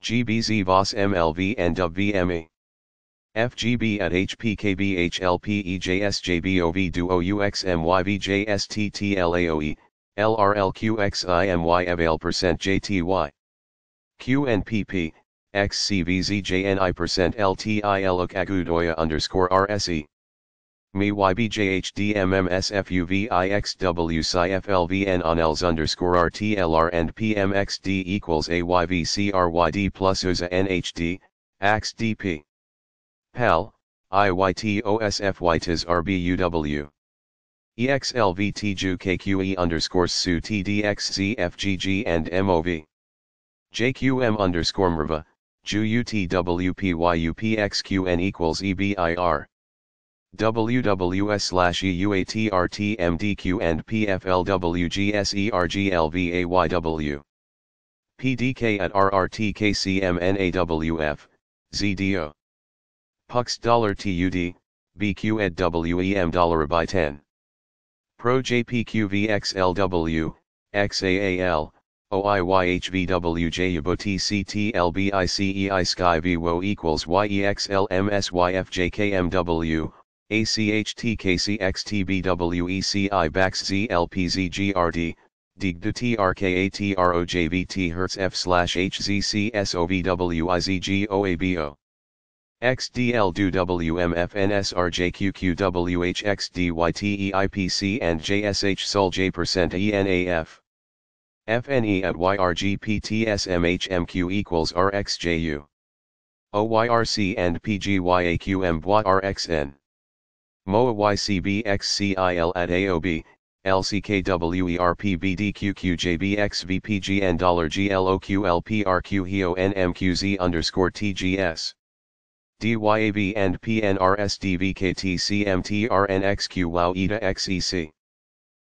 GBZ VOS MLV and WVME. FGB at HPKBHLPEJSJBOV DUO UXMYVJSTTLAOE, LRLQXIMYEVAL% JTY. QNPP, XCVZJNI% underscore RSE me ybjhdmmsfuvixwciflvn on ls underscore rtlr and pmxd equals ayvcryd plus oza nhd, axdp. Pal, iytosfytis rbuw. EXLVTJUKQE underscore SU TDXZFGG and MOV. JQM underscore MRVA, JUUTWPYUPXQN equals EBIR. WWS-EUATRTMDQ and PFLWGSERGLVAYW. PDK at RRTKCMNAWF, ZDO. PUX dollar TUD, BQ at WEM dollar by 10. Pro JPQVXLW, XAAL, SkyVWO equals YEXLMSYFJKMW, ACHTKCXTBWECI BAX ZLPZGRD, Hertz F slash HZCSOVWIZGOABO. XDL WMFNSRJQQWHXDYTEIPC and JSH Sol J percent ENAF. FNE at YRGPTSMHMQ equals RXJU. OYRC and PGYAQM RXN. MOA YCBXCIL at AOB, LCKWERPBDQQJBXVPGN dollar GLOQLPRQHEONMQZ underscore TGS. DYAB and ETA XEC.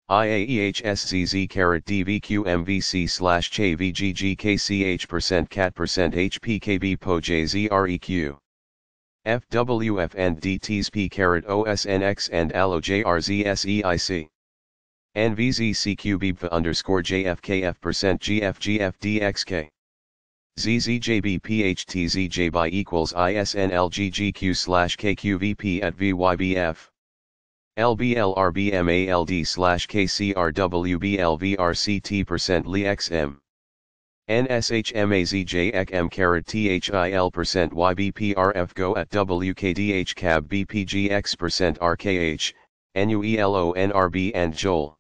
IAEHSZZ carat DVQMVC slash CHAVGGKCH percent CAT percent HPKB POJZREQ. FWF and DTs P carat OSNX and Allo JRZSEIC. NVZCQBBFA underscore JFKF percent GFGFDXK. ZZJBPHTZJ by equals ISNLGGQ slash KQVP at VYBF. LBLRBMALD slash KCRWBLVRCT percent LEXM. NSHMAZJEC carat THIL percent YBPRF go at WKDH cab BPGX percent RKH, NUELONRB and Joel.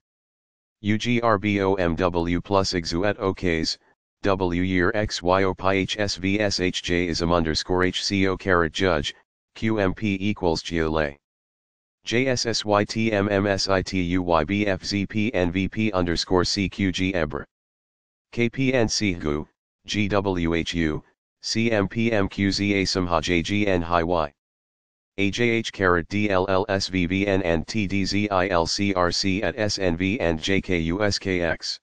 UGRBOMW plus exu at OKs, W year XYO pi HSVSHJ is underscore HCO carat judge, QMP equals GLA. underscore CQG eber. KPNC GWHU, CMPMQZA SMHAJGN HIY. AJH carat DLLSVVN and TDZILCRC at SNV and JKUSKX.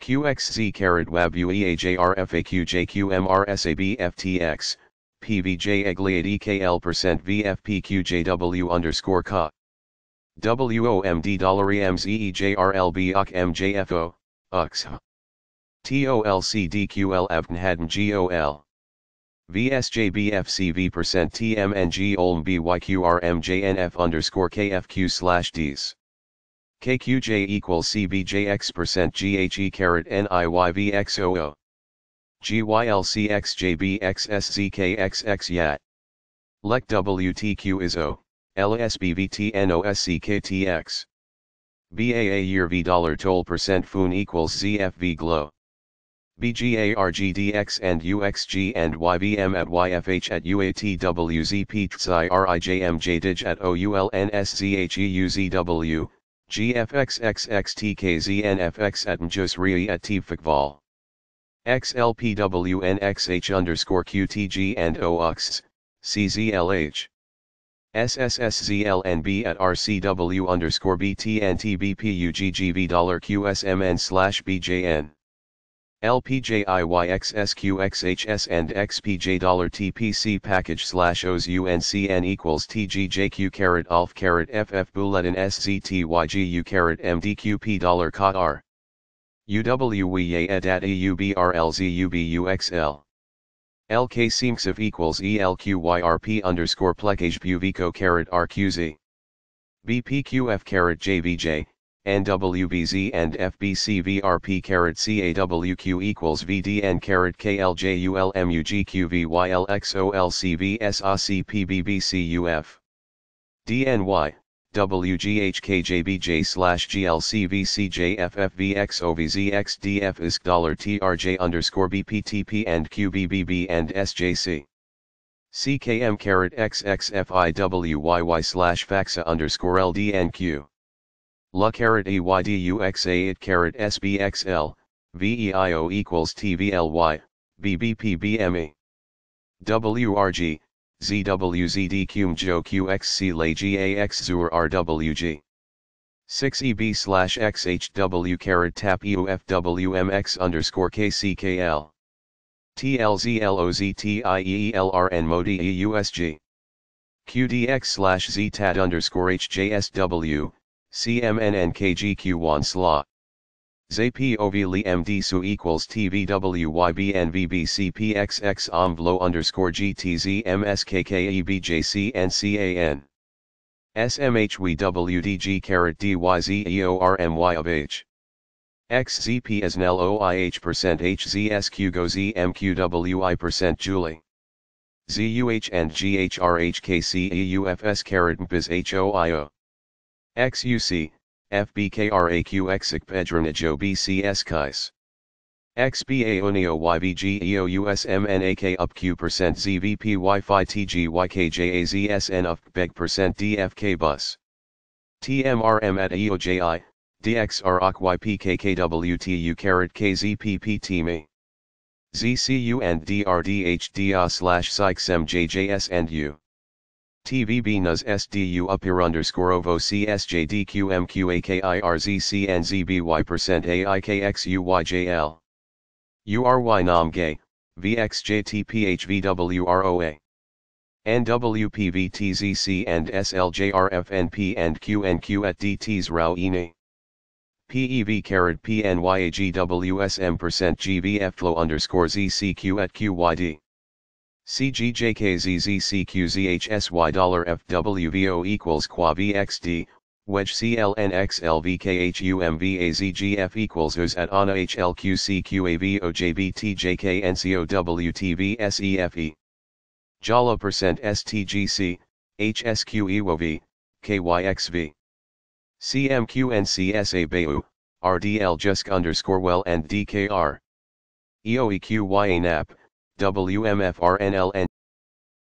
QXZ carat WAB UEAJRFAQ percent VFPQJW underscore CA. WOMD dollar EMZEJRLB UC MJFO, UXH. TOLCDQL GOL. percent TMNG OLM underscore KFQ slash Ds. KQJ equals CBJX percent GHE carat NIYVXOO. GYLCXJBXSZKXX YAT. LEC WTQ is O, LSBVTNOSCKTX. BAA year V dollar toll percent FUN equals ZFV GLOW. BGARGDX and UXG and YBM at YFH at UATWZP TSIRIJMJDIG at OULNSZHEUZW, GFXXXTKZNFX at M J O S R I at TFICVAL. XLPWNXH underscore QTG and OUX, CZLH. SSSZLNB at RCW underscore BTNTBPUGGV dollar QSMN slash BJN. LPJIYXSQXHS and XPJ dollar TPC package slash OZUNCN equals TGJQ carat ALF carat FF Bulletin SZTYGU carat MDQP dollar COT R. UWEA EUBRLZUBUXL. LK equals ELQYRP underscore plekage buvico carat RQZ. BPQF carat JVJ, NWBZ and FBC VRP carat CAWQ equals VDN carat KLJULMUGQVYLXOLCVSACPBBCUF DNY WGHKJBJ slash GLCVCJFFVXOVZXDF is dollar TRJ underscore BPTP and QBBB and SJC CKM carat XXFIWYY slash FAXA underscore LDNQ La carat EYDUXA it carat s b x l v e i o equals TVLY, cum jo QXC lay GAX zur RWG. 6EB slash XHW carat tap EUFWMX underscore KCKL. mod e u s g q d x slash z slash ZTAT underscore HJSW. CMNNKGQ1 SLA. ZPOV li mdsu equals tvwybnvbcpxx omvlo underscore gtz mskkebjcncan. SMHWWDG carat dyzeormy of h. XZP as nel OIH percent HZSQ go ZMQWI percent Julie. ZUH and GHRHKCEUFS carat mpiz HOIO. XUC, FBKRAQXIC Pedronage OBCS KIS. XBA ONIO ZVP DFK bus. TMRM at EOJI, DXR OCYPKKWTU KZPPT me. ZCU and DRDHDA slash psychsmjjs and U. TVBNUS SDU UPIR underscore OVO CSJDQMQAKIRZCNZBY percent AIKXUYJL. URY NOM GAY, VXJTPHVWROA. NWPVTZC and SLJRFNP and QNQ at DTs PEV carrot PNYAGWSM percent GVF flow underscore ZCQ at QYD. CGJKZZCQZHSY dollar FWVO equals qua VXD, wedge CLNXLVKHUMVAZGF equals OZ at ANA HLQCQAVOJVTJKNCOWTVSEFE. Jala percent STGC, HSQEWOV, KYXV. CMQNCSA Bayu, RDL Jusk underscore well and DKR. EOEQYANAP. WMFRNLN